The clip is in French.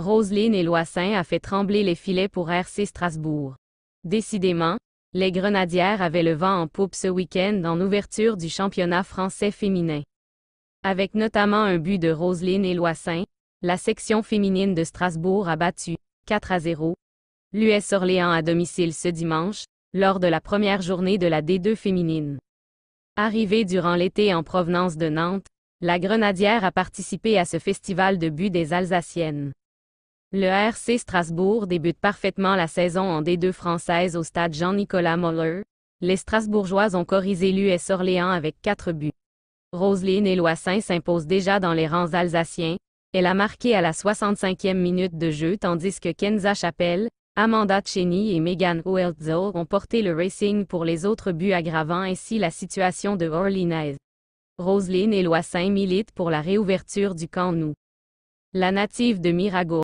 Roselyne et Loissin a fait trembler les filets pour RC Strasbourg. Décidément, les Grenadières avaient le vent en poupe ce week-end en ouverture du championnat français féminin. Avec notamment un but de Roselyne et Loissin, la section féminine de Strasbourg a battu 4 à 0 l'US Orléans à domicile ce dimanche, lors de la première journée de la D2 féminine. Arrivée durant l'été en provenance de Nantes, la Grenadière a participé à ce festival de but des Alsaciennes. Le RC Strasbourg débute parfaitement la saison en D2 française au stade Jean-Nicolas Moller. Les Strasbourgeois ont corrisé l'US Orléans avec 4 buts. Roselyne saint s'impose déjà dans les rangs alsaciens. Elle a marqué à la 65e minute de jeu tandis que Kenza Chapelle, Amanda Cheney et Megan Ouelzo ont porté le Racing pour les autres buts aggravant ainsi la situation de Orlinaise. Roselyne Eloissin milite pour la réouverture du camp Nou. La native de Mirago